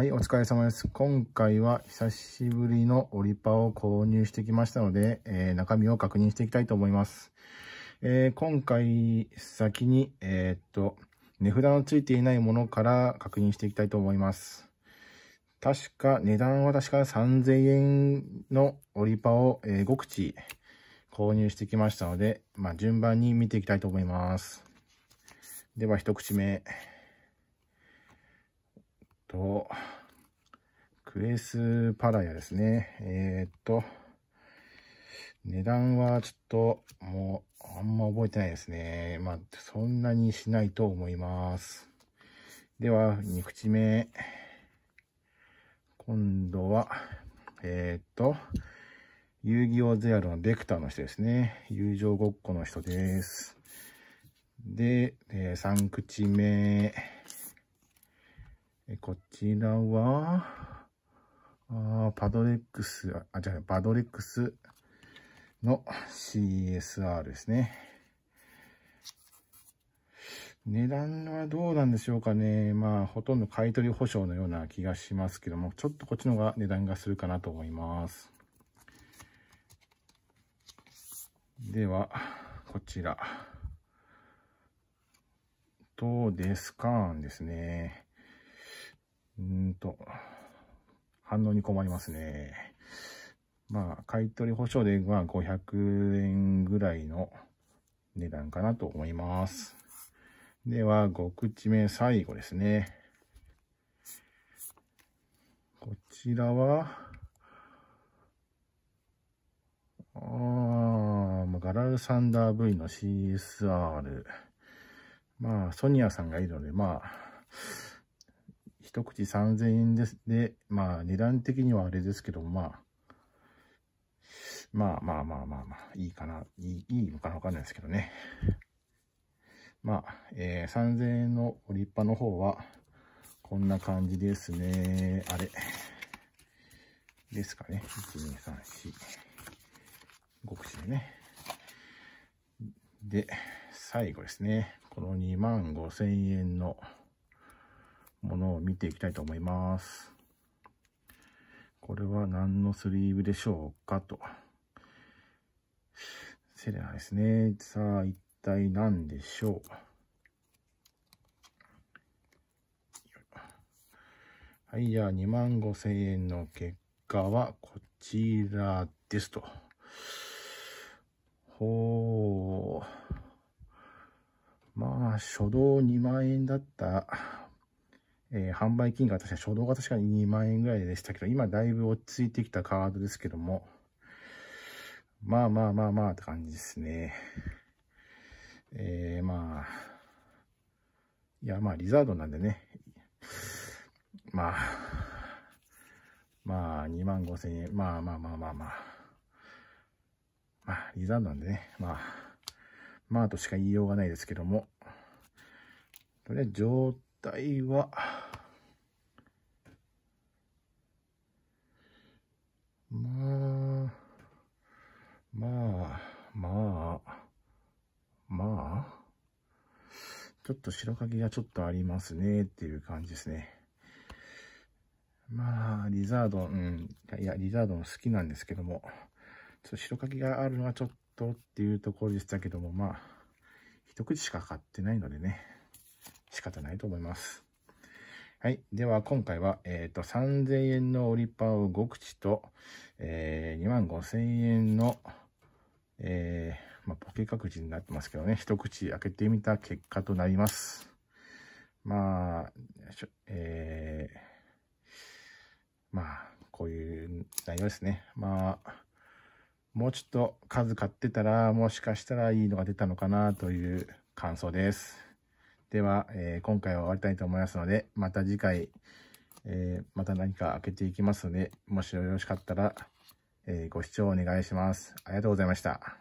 はい、お疲れ様です。今回は久しぶりのオリパを購入してきましたので、えー、中身を確認していきたいと思います。えー、今回先に、えー、っと、値札の付いていないものから確認していきたいと思います。確か、値段は確か3000円のオリパを、え5口購入してきましたので、まあ、順番に見ていきたいと思います。では、一口目。と、クエスパラヤですね。えー、っと、値段はちょっと、もう、あんま覚えてないですね。まあ、そんなにしないと思います。では、2口目。今度は、えー、っと、遊戯王ゼアルのベクターの人ですね。友情ごっこの人です。で、えー、3口目。えこちらは、あパドレックス、あ、じゃあ、ドレックスの CSR ですね。値段はどうなんでしょうかね。まあ、ほとんど買取保証のような気がしますけども、ちょっとこっちの方が値段がするかなと思います。では、こちら。どうですかですね。うんと、反応に困りますね。まあ、買取保証では500円ぐらいの値段かなと思います。では、5口目最後ですね。こちらは、あー、ガラルサンダー V の CSR。まあ、ソニアさんがいるので、まあ、一口3000円です。で、まあ、値段的にはあれですけども、まあ、まあまあまあまあまあ、いいかな、いいいいのかなわかんないですけどね。まあ、えー、3000円の立派の方は、こんな感じですね。あれ。ですかね。1、2、3、4。5口でね。で、最後ですね。この2万5 0 0 0円のものを見ていきたいと思います。これは何のスリーブでしょうかと。セレナですね。さあ、一体何でしょうはい、じゃあ2万5千円の結果はこちらですと。ほう。まあ、初動2万円だったえー、販売金額としては初動が確かに2万円ぐらいでしたけど、今だいぶ落ち着いてきたカードですけども、まあまあまあまあって感じですね。えー、まあ、いやまあリザードなんでね、まあ、まあ2万5千円、まあまあまあまあまあ、まあリザードなんでね、まあ、まあとしか言いようがないですけども、とりあえず上体は、まあ、まあ、まあ、まあ、ちょっと白影がちょっとありますねっていう感じですね。まあ、リザードン、うん、いや、リザードン好きなんですけども、ちょっと白影があるのはちょっとっていうところでしたけども、まあ、一口しか買ってないのでね。仕方ないと思います。はい。では、今回は、えっ、ー、と、3000円のオリパオ5口と、えー、2万5000円の、えー、まあ、ポケ各口になってますけどね、一口開けてみた結果となります。まあ、えー、まあ、こういう内容ですね。まあ、もうちょっと数買ってたら、もしかしたらいいのが出たのかなという感想です。では、えー、今回は終わりたいと思いますので、また次回、えー、また何か開けていきますので、もしよろしかったら、えー、ご視聴お願いします。ありがとうございました。